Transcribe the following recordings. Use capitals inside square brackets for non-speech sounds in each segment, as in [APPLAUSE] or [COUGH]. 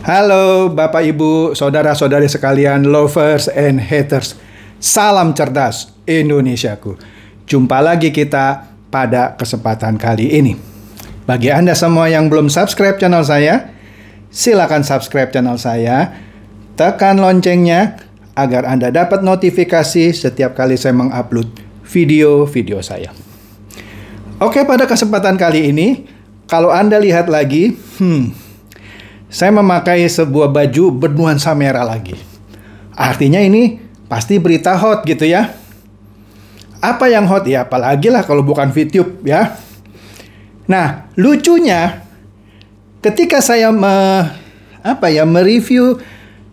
Halo Bapak Ibu, saudara-saudari sekalian, lovers and haters. Salam cerdas Indonesiaku. Jumpa lagi kita pada kesempatan kali ini. Bagi Anda semua yang belum subscribe channel saya, silakan subscribe channel saya. Tekan loncengnya agar Anda dapat notifikasi setiap kali saya mengupload video-video saya. Oke, pada kesempatan kali ini, kalau Anda lihat lagi, hmm, saya memakai sebuah baju bernuansa merah lagi. Artinya ini pasti berita hot gitu ya. Apa yang hot ya? Apalagi lah kalau bukan VTube ya. Nah, lucunya ketika saya me, apa ya mereview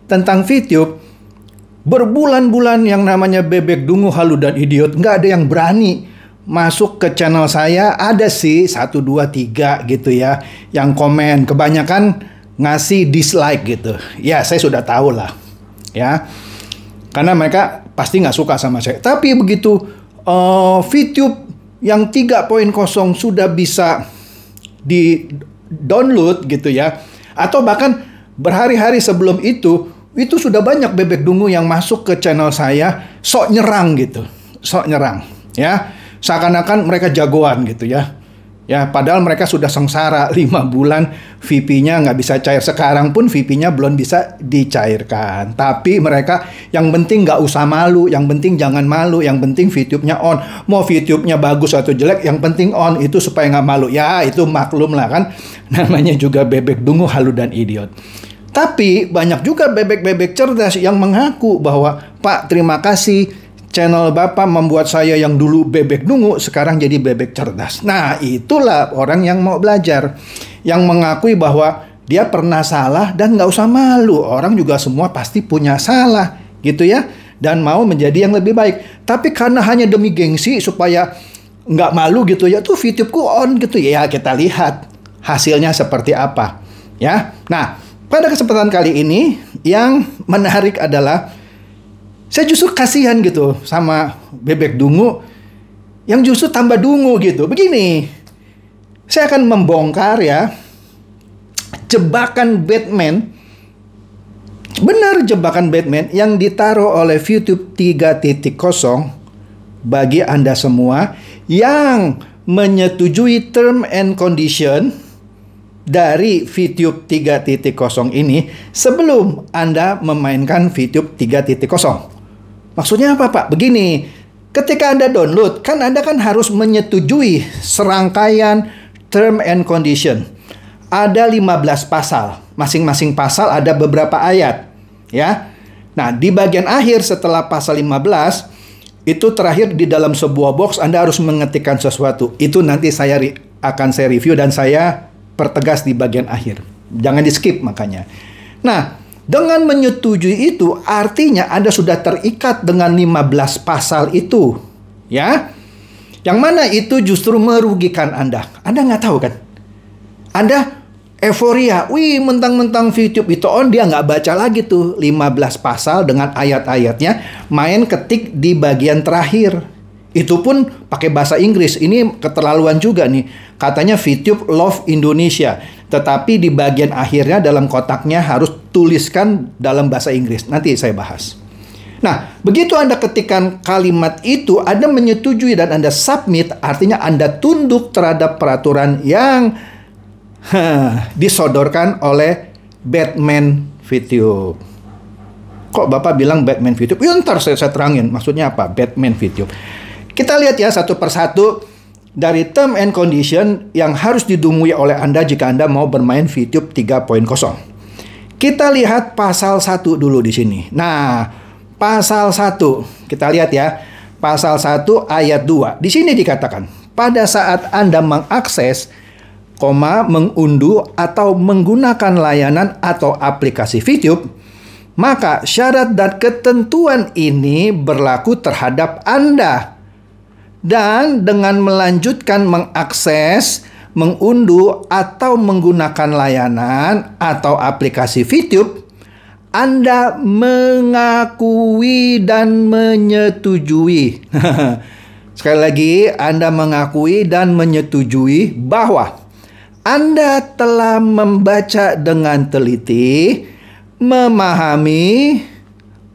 tentang VTube berbulan-bulan yang namanya bebek dungu halu dan idiot nggak ada yang berani masuk ke channel saya ada sih satu dua tiga gitu ya yang komen kebanyakan ngasih dislike gitu. Ya, saya sudah tahu lah. Ya. Karena mereka pasti nggak suka sama saya. Tapi begitu uh, VTube yang 3.0 sudah bisa di download gitu ya. Atau bahkan berhari-hari sebelum itu itu sudah banyak bebek dungu yang masuk ke channel saya sok nyerang gitu. Sok nyerang ya. Seakan-akan mereka jagoan gitu ya Ya, padahal mereka sudah sengsara [LAUGHS] lima bulan, VP-nya nggak bisa cair. Sekarang pun VP-nya belum bisa dicairkan. Tapi mereka yang penting nggak usah malu, yang penting jangan malu, yang penting VTube-nya on. Mau VTube-nya bagus atau jelek, yang penting on itu supaya nggak malu. Ya, itu maklum lah kan. [LAUGHS] Namanya juga bebek dungu, halu dan idiot. Tapi banyak juga bebek-bebek cerdas yang mengaku bahwa, Pak, terima kasih Channel Bapak membuat saya yang dulu bebek dungu sekarang jadi bebek cerdas. Nah, itulah orang yang mau belajar. Yang mengakui bahwa dia pernah salah dan nggak usah malu. Orang juga semua pasti punya salah gitu ya. Dan mau menjadi yang lebih baik. Tapi karena hanya demi gengsi supaya nggak malu gitu ya. Tuh VTubeku on gitu ya. Kita lihat hasilnya seperti apa. Ya, nah pada kesempatan kali ini yang menarik adalah saya justru kasihan gitu sama bebek dungu yang justru tambah dungu gitu. Begini, saya akan membongkar ya jebakan Batman. Benar jebakan Batman yang ditaruh oleh YouTube 3.0 bagi Anda semua yang menyetujui term and condition dari VTube 3.0 ini sebelum Anda memainkan VTube 3.0. Maksudnya apa Pak? Begini, ketika Anda download, kan Anda kan harus menyetujui serangkaian term and condition. Ada 15 pasal. Masing-masing pasal ada beberapa ayat, ya. Nah, di bagian akhir setelah pasal 15 itu terakhir di dalam sebuah box Anda harus mengetikkan sesuatu. Itu nanti saya akan saya review dan saya pertegas di bagian akhir. Jangan di skip makanya. Nah, dengan menyetujui itu artinya Anda sudah terikat dengan 15 pasal itu, ya. Yang mana itu justru merugikan Anda. Anda nggak tahu kan? Anda euforia, wih mentang-mentang YouTube itu on dia nggak baca lagi tuh 15 pasal dengan ayat-ayatnya, main ketik di bagian terakhir. Itu pun pakai bahasa Inggris. Ini keterlaluan juga nih. Katanya VTube Love Indonesia. Tetapi di bagian akhirnya dalam kotaknya harus tuliskan dalam bahasa Inggris. Nanti saya bahas. Nah, begitu Anda ketikkan kalimat itu, Anda menyetujui dan Anda submit, artinya Anda tunduk terhadap peraturan yang huh, disodorkan oleh Batman Video. Kok Bapak bilang Batman Video? Ya, saya, saya terangin, maksudnya apa? Batman Video. Kita lihat ya satu persatu dari term and condition yang harus didumui oleh Anda jika Anda mau bermain VTube 3.0. Kita lihat pasal 1 dulu di sini. Nah, pasal 1, kita lihat ya. Pasal 1 ayat 2. Di sini dikatakan, pada saat Anda mengakses koma mengunduh atau menggunakan layanan atau aplikasi VTube, maka syarat dan ketentuan ini berlaku terhadap Anda dan dengan melanjutkan mengakses, mengunduh atau menggunakan layanan atau aplikasi VTube, Anda mengakui dan menyetujui. [LAUGHS] Sekali lagi, Anda mengakui dan menyetujui bahwa Anda telah membaca dengan teliti, memahami,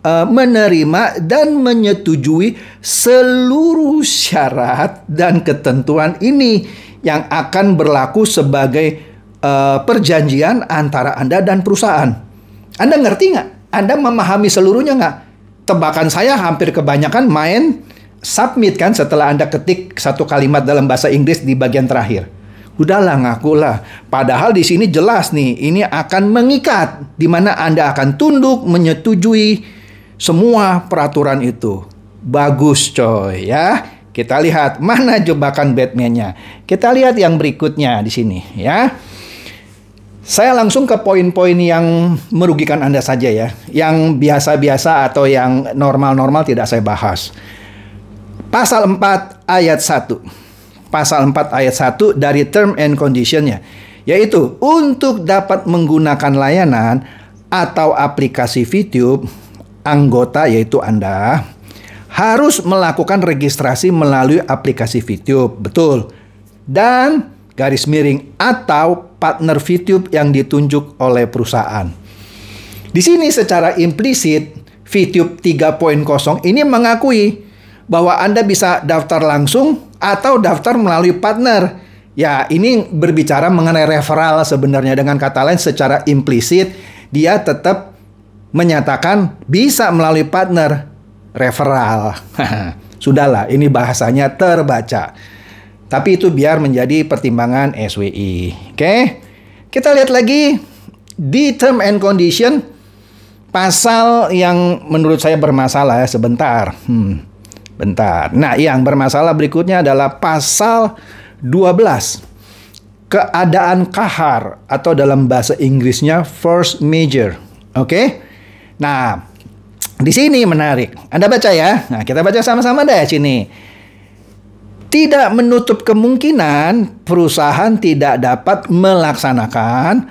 Eh, menerima dan menyetujui seluruh syarat dan ketentuan ini yang akan berlaku sebagai uh, perjanjian antara Anda dan perusahaan. Anda ngerti nggak? Anda memahami seluruhnya nggak? Tebakan saya hampir kebanyakan main submit kan setelah Anda ketik satu kalimat dalam bahasa Inggris di bagian terakhir. Udahlah ngakulah. Padahal di sini jelas nih, ini akan mengikat di mana Anda akan tunduk, menyetujui semua peraturan itu. Bagus coy ya. Kita lihat mana jebakan Batman-nya. Kita lihat yang berikutnya di sini ya. Saya langsung ke poin-poin yang merugikan Anda saja ya. Yang biasa-biasa atau yang normal-normal tidak saya bahas. Pasal 4 ayat 1. Pasal 4 ayat 1 dari term and condition-nya. Yaitu untuk dapat menggunakan layanan atau aplikasi VTube anggota yaitu Anda harus melakukan registrasi melalui aplikasi VTube, betul. Dan garis miring atau partner VTube yang ditunjuk oleh perusahaan. Di sini secara implisit VTube 3.0 ini mengakui bahwa Anda bisa daftar langsung atau daftar melalui partner. Ya, ini berbicara mengenai referral sebenarnya dengan kata lain secara implisit dia tetap menyatakan bisa melalui partner referral. [LAUGHS] Sudahlah, ini bahasanya terbaca. Tapi itu biar menjadi pertimbangan SWI. Oke. Okay? Kita lihat lagi di term and condition pasal yang menurut saya bermasalah ya sebentar. Hmm. Bentar. Nah, yang bermasalah berikutnya adalah pasal 12 keadaan kahar atau dalam bahasa Inggrisnya first major. Oke? Okay? Nah, di sini menarik. Anda baca ya. Nah, kita baca sama-sama deh sini. Tidak menutup kemungkinan perusahaan tidak dapat melaksanakan,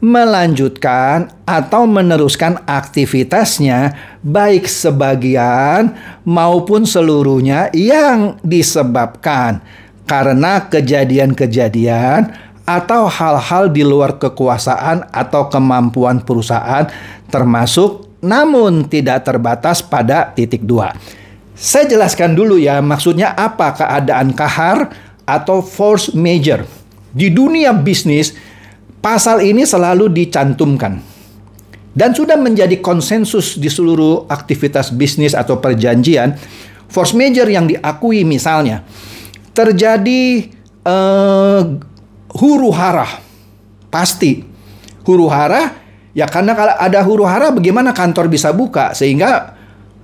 melanjutkan, atau meneruskan aktivitasnya, baik sebagian maupun seluruhnya, yang disebabkan karena kejadian-kejadian atau hal-hal di luar kekuasaan atau kemampuan perusahaan, termasuk namun tidak terbatas pada titik dua. Saya jelaskan dulu ya, maksudnya apa keadaan kahar atau force major. Di dunia bisnis, pasal ini selalu dicantumkan. Dan sudah menjadi konsensus di seluruh aktivitas bisnis atau perjanjian, force major yang diakui misalnya, terjadi eh, huru hara, pasti huru hara Ya karena kalau ada huru hara bagaimana kantor bisa buka sehingga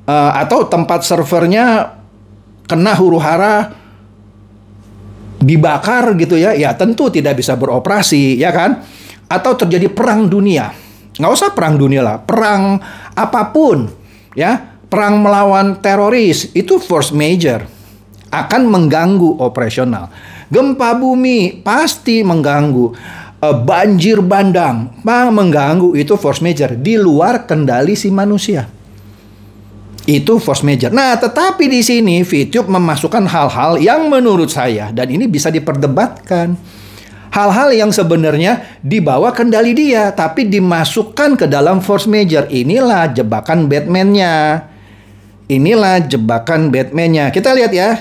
uh, atau tempat servernya kena huru hara dibakar gitu ya. Ya tentu tidak bisa beroperasi ya kan. Atau terjadi perang dunia. Nggak usah perang dunia lah, perang apapun ya. Perang melawan teroris itu force major akan mengganggu operasional. Gempa bumi pasti mengganggu Eh, banjir bandang bang, mengganggu itu force major di luar kendali si manusia itu force major. Nah, tetapi di sini Fitup memasukkan hal-hal yang menurut saya dan ini bisa diperdebatkan. Hal-hal yang sebenarnya dibawa kendali dia tapi dimasukkan ke dalam force major. Inilah jebakan Batman-nya. Inilah jebakan Batman-nya. Kita lihat ya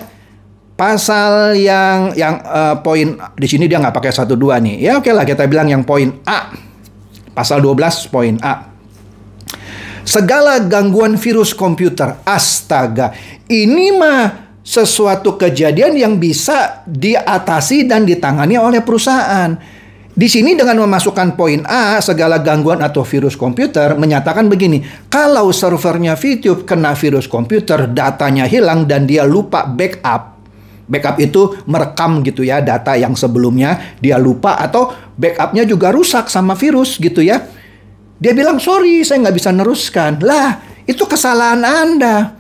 pasal yang yang uh, poin di sini dia nggak pakai satu dua nih. Ya oke okay lah kita bilang yang poin A. Pasal 12 poin A. Segala gangguan virus komputer. Astaga. Ini mah sesuatu kejadian yang bisa diatasi dan ditangani oleh perusahaan. Di sini dengan memasukkan poin A, segala gangguan atau virus komputer menyatakan begini, kalau servernya VTube kena virus komputer, datanya hilang dan dia lupa backup, Backup itu merekam gitu ya data yang sebelumnya dia lupa atau backupnya juga rusak sama virus gitu ya. Dia bilang sorry saya nggak bisa neruskan. Lah itu kesalahan Anda.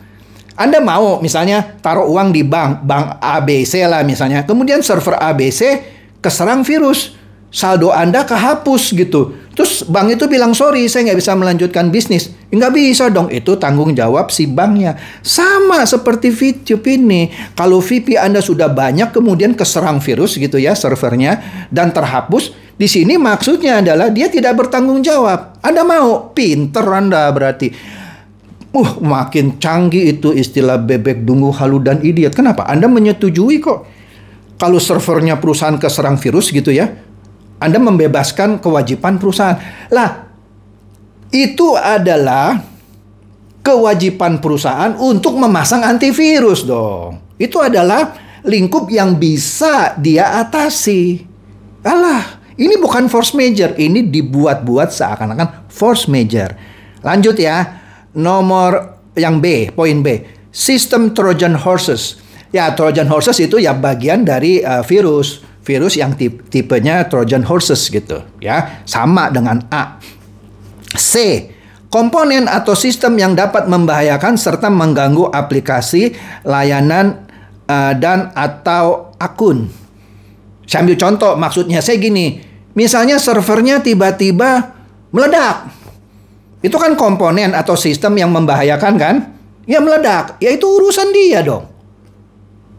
Anda mau misalnya taruh uang di bank, bank ABC lah misalnya. Kemudian server ABC keserang virus. Saldo Anda kehapus gitu. Terus bank itu bilang sorry saya nggak bisa melanjutkan bisnis. Nggak bisa dong itu tanggung jawab si banknya. Sama seperti VTube ini. Kalau VP Anda sudah banyak kemudian keserang virus gitu ya servernya dan terhapus. Di sini maksudnya adalah dia tidak bertanggung jawab. Anda mau pinter Anda berarti. Uh, makin canggih itu istilah bebek dungu halu dan idiot. Kenapa? Anda menyetujui kok. Kalau servernya perusahaan keserang virus gitu ya, anda membebaskan kewajiban perusahaan. Lah, itu adalah kewajiban perusahaan untuk memasang antivirus dong. Itu adalah lingkup yang bisa dia atasi. Alah, ini bukan force major, ini dibuat-buat seakan-akan force major. Lanjut ya, nomor yang B, poin B, sistem Trojan horses. Ya, Trojan horses itu ya bagian dari uh, virus virus yang tipenya Trojan horses gitu ya sama dengan A C komponen atau sistem yang dapat membahayakan serta mengganggu aplikasi layanan uh, dan atau akun saya ambil contoh maksudnya saya gini misalnya servernya tiba-tiba meledak itu kan komponen atau sistem yang membahayakan kan ya meledak ya itu urusan dia dong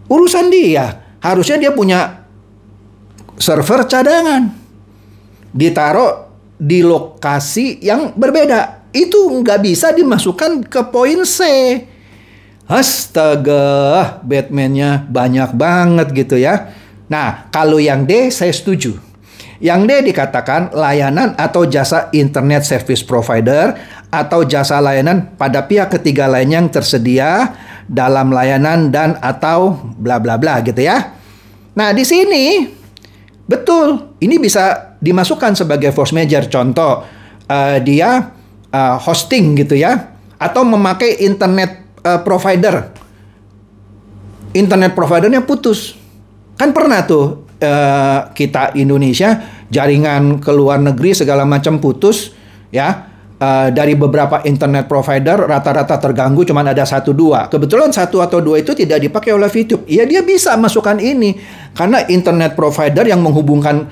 urusan dia harusnya dia punya server cadangan ditaruh di lokasi yang berbeda itu nggak bisa dimasukkan ke poin C Astaga, Batman-nya banyak banget gitu ya. Nah, kalau yang D saya setuju. Yang D dikatakan layanan atau jasa internet service provider atau jasa layanan pada pihak ketiga lain yang tersedia dalam layanan dan atau bla bla bla gitu ya. Nah, di sini Betul, ini bisa dimasukkan sebagai force major. Contoh, uh, dia uh, hosting gitu ya, atau memakai internet uh, provider. Internet providernya putus. Kan pernah tuh uh, kita Indonesia jaringan ke luar negeri segala macam putus, ya uh, dari beberapa internet provider rata-rata terganggu cuman ada satu dua kebetulan satu atau dua itu tidak dipakai oleh YouTube. ya dia bisa masukkan ini karena internet provider yang menghubungkan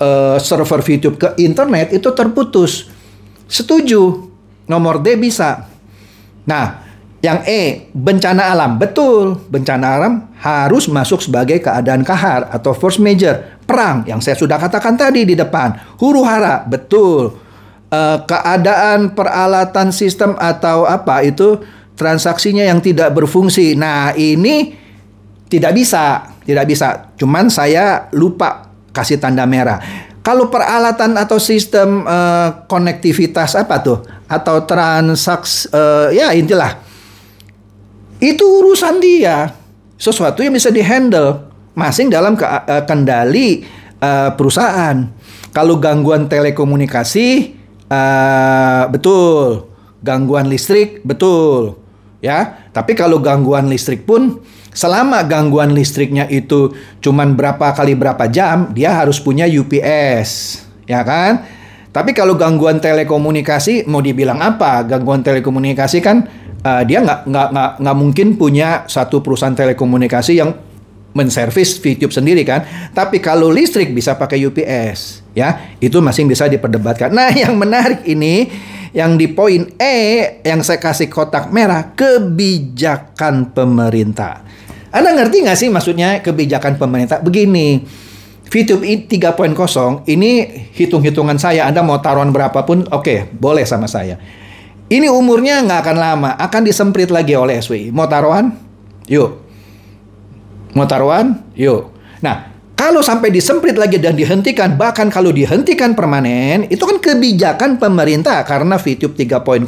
uh, server YouTube ke internet itu terputus setuju nomor D bisa nah yang E, bencana alam. Betul, bencana alam harus masuk sebagai keadaan kahar atau force major. Perang yang saya sudah katakan tadi di depan. Huru hara, betul uh, keadaan peralatan sistem atau apa itu transaksinya yang tidak berfungsi. Nah, ini tidak bisa, tidak bisa. Cuman saya lupa kasih tanda merah. Kalau peralatan atau sistem uh, konektivitas apa tuh atau transaksi uh, eh, ya intilah itu urusan dia sesuatu yang bisa dihandle masing dalam ke, kendali uh, perusahaan. Kalau gangguan telekomunikasi Eh, betul gangguan listrik betul ya tapi kalau gangguan listrik pun selama gangguan listriknya itu cuman berapa kali berapa jam dia harus punya UPS ya kan tapi kalau gangguan telekomunikasi mau dibilang apa gangguan telekomunikasi kan uh, dia nggak nggak nggak mungkin punya satu perusahaan telekomunikasi yang menservis VTube sendiri kan. Tapi kalau listrik bisa pakai UPS, ya. Itu masih bisa diperdebatkan. Nah, yang menarik ini yang di poin E yang saya kasih kotak merah kebijakan pemerintah. Anda ngerti nggak sih maksudnya kebijakan pemerintah? Begini, VTube 3.0 ini hitung-hitungan saya, Anda mau taruhan berapapun, oke, okay, boleh sama saya. Ini umurnya nggak akan lama, akan disemprit lagi oleh SWI. Mau taruhan? Yuk. Motaruan, yuk. Nah, kalau sampai disemprit lagi dan dihentikan, bahkan kalau dihentikan permanen, itu kan kebijakan pemerintah karena VTUB 3.0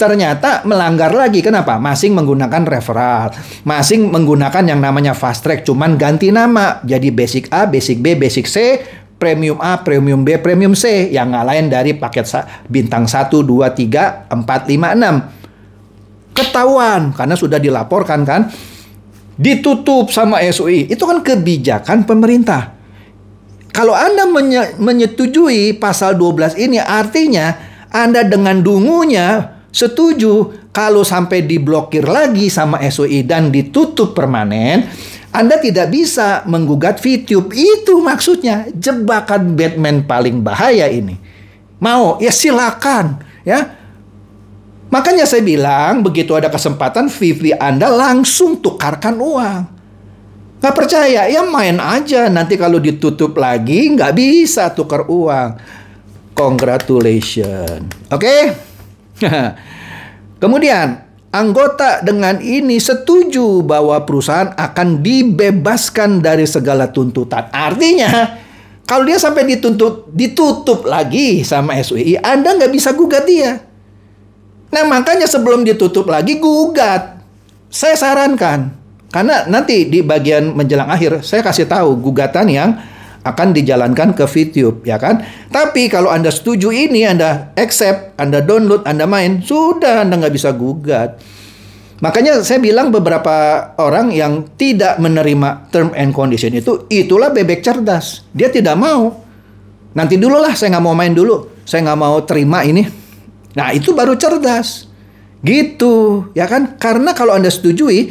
ternyata melanggar lagi. Kenapa? Masing menggunakan referral. Masing menggunakan yang namanya fast track, cuman ganti nama. Jadi basic A, basic B, basic C, premium A, premium B, premium C. Yang lain dari paket bintang 1, 2, 3, 4, 5, 6. Ketahuan, karena sudah dilaporkan kan ditutup sama SUI. Itu kan kebijakan pemerintah. Kalau Anda menye menyetujui pasal 12 ini artinya Anda dengan dungunya setuju kalau sampai diblokir lagi sama SUI dan ditutup permanen, Anda tidak bisa menggugat VTube. Itu maksudnya jebakan Batman paling bahaya ini. Mau? Ya silakan, ya Makanya saya bilang begitu ada kesempatan Vivi Anda langsung tukarkan uang. Gak percaya, ya main aja. Nanti kalau ditutup lagi nggak bisa tukar uang. Congratulations. Oke? Okay? [LAUGHS] Kemudian, anggota dengan ini setuju bahwa perusahaan akan dibebaskan dari segala tuntutan. Artinya, kalau dia sampai dituntut, ditutup lagi sama SWI, Anda nggak bisa gugat dia. Nah makanya sebelum ditutup lagi gugat. Saya sarankan. Karena nanti di bagian menjelang akhir saya kasih tahu gugatan yang akan dijalankan ke VTube ya kan. Tapi kalau Anda setuju ini, Anda accept, Anda download, Anda main, sudah Anda nggak bisa gugat. Makanya saya bilang beberapa orang yang tidak menerima term and condition itu, itulah bebek cerdas. Dia tidak mau. Nanti dulu lah saya nggak mau main dulu. Saya nggak mau terima ini. Nah, itu baru cerdas. Gitu, ya kan? Karena kalau Anda setujui,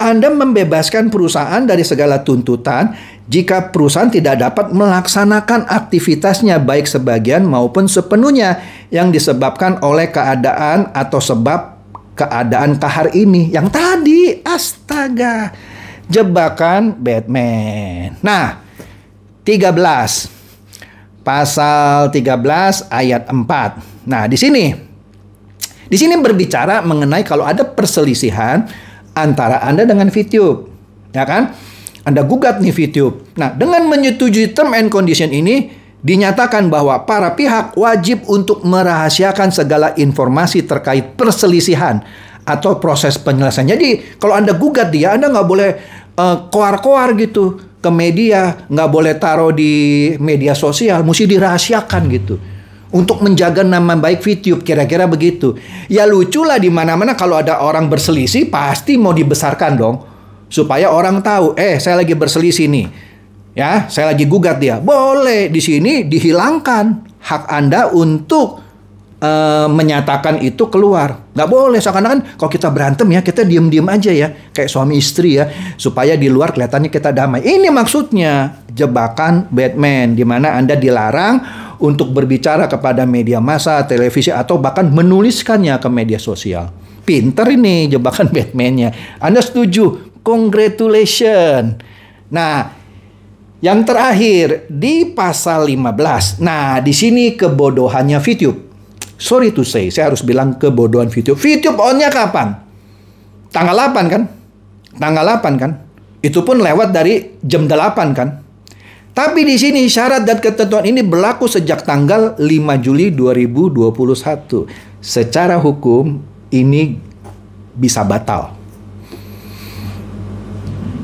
Anda membebaskan perusahaan dari segala tuntutan jika perusahaan tidak dapat melaksanakan aktivitasnya baik sebagian maupun sepenuhnya yang disebabkan oleh keadaan atau sebab keadaan kahar ini yang tadi astaga jebakan Batman. Nah, 13 pasal 13 ayat 4 Nah, di sini di sini berbicara mengenai kalau ada perselisihan antara Anda dengan VTube, ya kan? Anda gugat nih VTube. Nah, dengan menyetujui term and condition ini dinyatakan bahwa para pihak wajib untuk merahasiakan segala informasi terkait perselisihan atau proses penyelesaian. Jadi, kalau Anda gugat dia, Anda nggak boleh eh, koar-koar uh, gitu ke media, nggak boleh taruh di media sosial, mesti dirahasiakan gitu untuk menjaga nama baik VTube kira-kira begitu. Ya lucu lah di mana-mana kalau ada orang berselisih pasti mau dibesarkan dong supaya orang tahu eh saya lagi berselisih nih. Ya, saya lagi gugat dia. Boleh di sini dihilangkan hak Anda untuk e, menyatakan itu keluar. Nggak boleh seakan-akan kalau kita berantem ya kita diem-diem aja ya kayak suami istri ya supaya di luar kelihatannya kita damai. Ini maksudnya jebakan Batman di mana Anda dilarang untuk berbicara kepada media massa, televisi atau bahkan menuliskannya ke media sosial. Pinter ini jebakan [LAUGHS] Batman-nya. Anda setuju? Congratulations. Nah, yang terakhir di pasal 15. Nah, di sini kebodohannya YouTube Sorry to say, saya harus bilang kebodohan video. Video onnya kapan? Tanggal 8 kan? Tanggal 8 kan? Itu pun lewat dari jam 8 kan? Tapi di sini syarat dan ketentuan ini berlaku sejak tanggal 5 Juli 2021. Secara hukum ini bisa batal.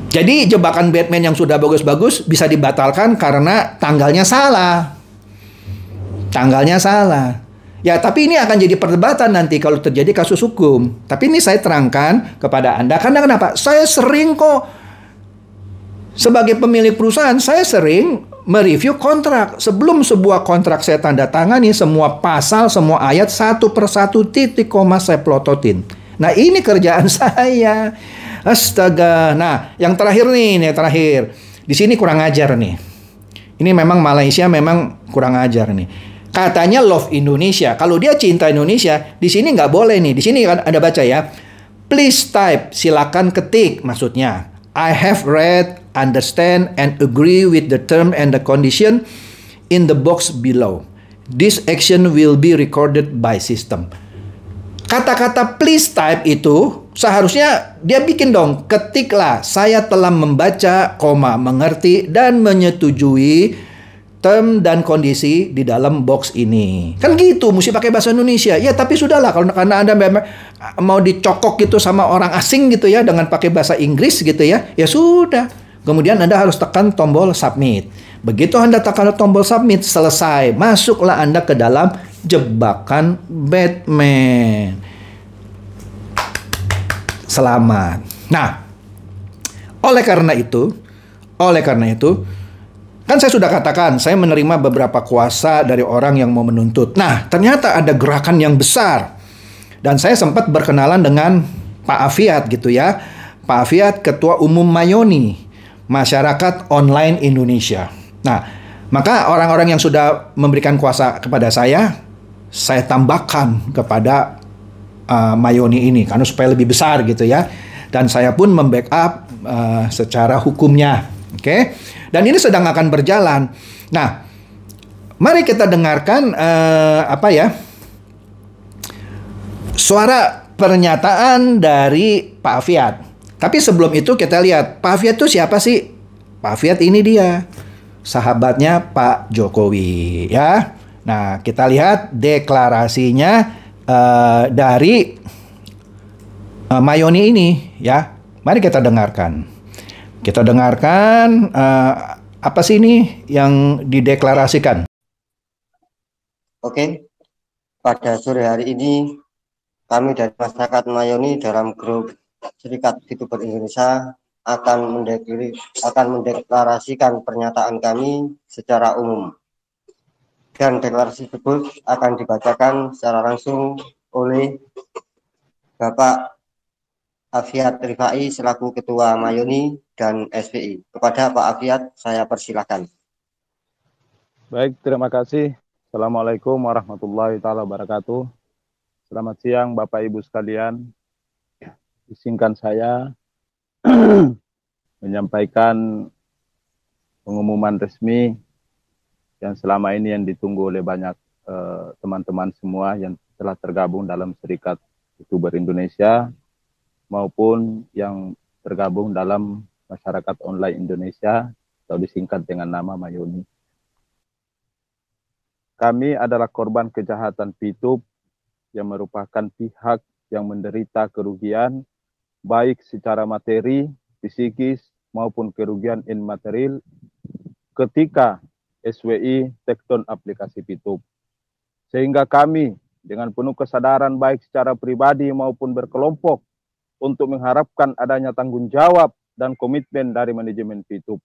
Jadi jebakan Batman yang sudah bagus-bagus bisa dibatalkan karena tanggalnya salah. Tanggalnya salah. Ya, tapi ini akan jadi perdebatan nanti kalau terjadi kasus hukum. Tapi ini saya terangkan kepada Anda. Karena kenapa? Saya sering kok sebagai pemilik perusahaan, saya sering mereview kontrak. Sebelum sebuah kontrak saya tanda tangani, semua pasal, semua ayat satu persatu titik koma saya plototin. Nah, ini kerjaan [LAUGHS] saya. Astaga. Nah, yang terakhir nih, yang terakhir. Di sini kurang ajar nih. Ini memang Malaysia memang kurang ajar nih Katanya love Indonesia. Kalau dia cinta Indonesia, di sini nggak boleh nih. Di sini kan ada baca ya. Please type, silakan ketik maksudnya. I have read, understand, and agree with the term and the condition in the box below. This action will be recorded by system. Kata-kata please type itu seharusnya dia bikin dong, ketiklah saya telah membaca, koma, mengerti, dan menyetujui term dan kondisi di dalam box ini. Kan gitu, mesti pakai bahasa Indonesia. Ya, tapi sudahlah kalau karena Anda memang eh, mau dicokok gitu sama orang asing gitu ya dengan pakai bahasa Inggris gitu ya. Ya sudah. Kemudian Anda harus tekan tombol submit. Begitu Anda tekan tombol submit, selesai. Masuklah Anda ke dalam jebakan Batman. Selamat. Nah, oleh karena itu, oleh karena itu, Kan saya sudah katakan, saya menerima beberapa kuasa dari orang yang mau menuntut. Nah, ternyata ada gerakan yang besar. Dan saya sempat berkenalan dengan Pak Afiat gitu ya. Pak Afiat Ketua Umum Mayoni, Masyarakat Online Indonesia. Nah, maka orang-orang yang sudah memberikan kuasa kepada saya, saya tambahkan kepada uh, Mayoni ini karena supaya lebih besar gitu ya. Dan saya pun membackup uh, secara hukumnya Oke. Okay? Dan ini sedang akan berjalan. Nah, mari kita dengarkan uh, apa ya? Suara pernyataan dari Pak Fiat. Tapi sebelum itu kita lihat Pak Fiat itu siapa sih? Pak Fiat ini dia sahabatnya Pak Jokowi ya. Nah, kita lihat deklarasinya uh, dari uh, Mayoni ini ya. Mari kita dengarkan. Kita dengarkan uh, apa sih ini yang dideklarasikan? Oke, pada sore hari ini kami dari masyarakat Mayoni dalam grup Serikat YouTuber Indonesia akan mendeklari, akan mendeklarasikan pernyataan kami secara umum. Dan deklarasi tersebut akan dibacakan secara langsung oleh Bapak Afiat Rifai selaku Ketua Mayoni dan SPI. Kepada Pak Afiat saya persilahkan. Baik, terima kasih. Assalamualaikum warahmatullahi taala wabarakatuh. Selamat siang Bapak Ibu sekalian. Izinkan saya [CLEARS THROAT] menyampaikan pengumuman resmi yang selama ini yang ditunggu oleh banyak eh, teman-teman eh, semua yang telah tergabung dalam Serikat YouTuber Indonesia maupun yang tergabung dalam Masyarakat Online Indonesia atau disingkat dengan nama Mayoni. Kami adalah korban kejahatan Pitup yang merupakan pihak yang menderita kerugian baik secara materi, psikis, maupun kerugian immaterial ketika SWI Tekton aplikasi Pitup. Sehingga kami dengan penuh kesadaran baik secara pribadi maupun berkelompok untuk mengharapkan adanya tanggung jawab dan komitmen dari manajemen Fitup.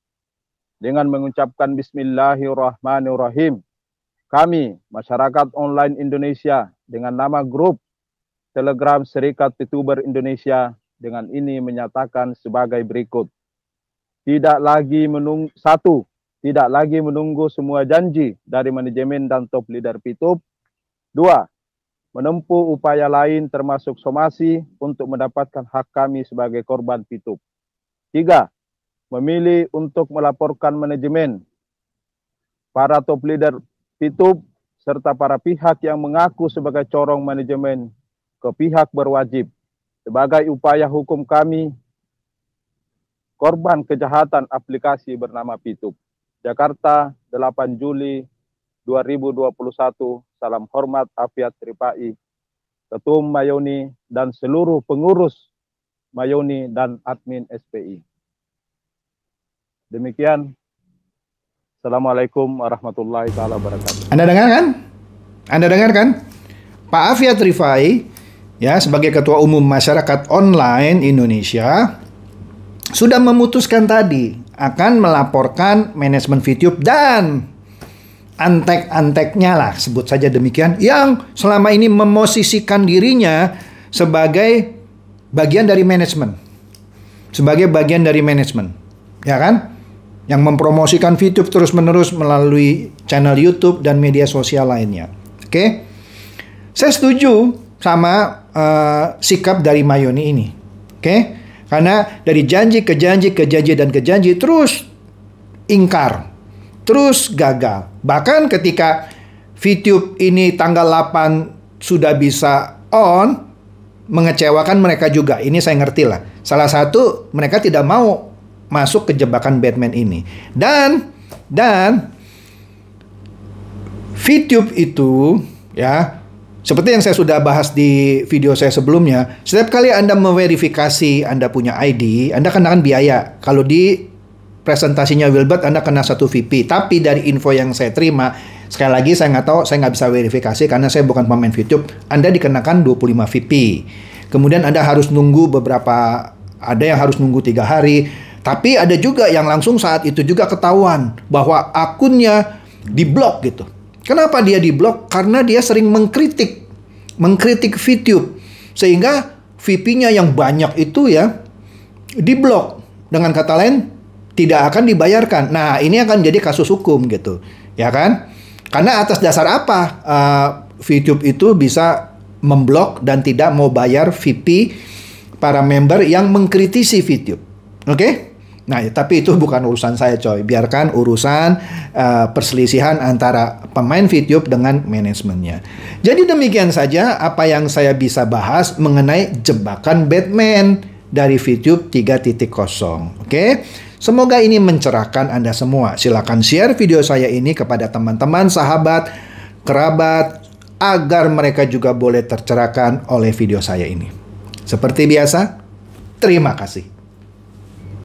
Dengan mengucapkan Bismillahirrahmanirrahim, kami, masyarakat online Indonesia, dengan nama grup Telegram Serikat Fituber Indonesia, dengan ini menyatakan sebagai berikut. Tidak lagi menunggu, satu, tidak lagi menunggu semua janji dari manajemen dan top leader Fitup. Dua, menempuh upaya lain termasuk somasi untuk mendapatkan hak kami sebagai korban Fitup. Tiga, memilih untuk melaporkan manajemen, para top leader PITUB, serta para pihak yang mengaku sebagai corong manajemen ke pihak berwajib. Sebagai upaya hukum kami, korban kejahatan aplikasi bernama PITUB. Jakarta, 8 Juli 2021. Salam hormat Afiat Tripai Ketum Mayoni, dan seluruh pengurus Mayoni, dan admin SPI. Demikian. Assalamualaikum warahmatullahi taala wabarakatuh. Anda dengar kan? Anda dengar kan? Pak Afiat Rifai ya sebagai ketua umum masyarakat online Indonesia sudah memutuskan tadi akan melaporkan manajemen video dan antek-anteknya lah sebut saja demikian yang selama ini memosisikan dirinya sebagai bagian dari manajemen. Sebagai bagian dari manajemen. Ya kan? Yang mempromosikan YouTube terus-menerus melalui channel YouTube dan media sosial lainnya. Oke? Okay? Saya setuju sama uh, sikap dari Mayoni ini. Oke? Okay? Karena dari janji ke janji ke janji dan ke janji terus ingkar, terus gagal. Bahkan ketika VTube ini tanggal 8 sudah bisa on, mengecewakan mereka juga. Ini saya ngerti lah. Salah satu mereka tidak mau masuk ke jebakan Batman ini. Dan dan VTube itu ya seperti yang saya sudah bahas di video saya sebelumnya, setiap kali Anda memverifikasi Anda punya ID, Anda kenakan biaya. Kalau di presentasinya Wilbert Anda kena satu VP. Tapi dari info yang saya terima, Sekali lagi saya nggak tahu, saya nggak bisa verifikasi karena saya bukan pemain YouTube. Anda dikenakan 25 VP. Kemudian Anda harus nunggu beberapa, ada yang harus nunggu tiga hari. Tapi ada juga yang langsung saat itu juga ketahuan bahwa akunnya diblok gitu. Kenapa dia diblok? Karena dia sering mengkritik, mengkritik VTube. Sehingga VP-nya yang banyak itu ya diblok. Dengan kata lain, tidak akan dibayarkan. Nah, ini akan jadi kasus hukum gitu, ya kan? Karena atas dasar apa uh, eh, YouTube itu bisa memblok dan tidak mau bayar VIP para member yang mengkritisi video. Oke? Okay? Nah, ya, tapi itu bukan urusan saya, coy. Biarkan urusan uh, perselisihan antara pemain video dengan manajemennya. Jadi demikian saja apa yang saya bisa bahas mengenai jebakan Batman dari VTube 3.0. Oke. Semoga ini mencerahkan Anda semua. Silakan share video saya ini kepada teman-teman, sahabat, kerabat agar mereka juga boleh tercerahkan oleh video saya ini. Seperti biasa, terima kasih.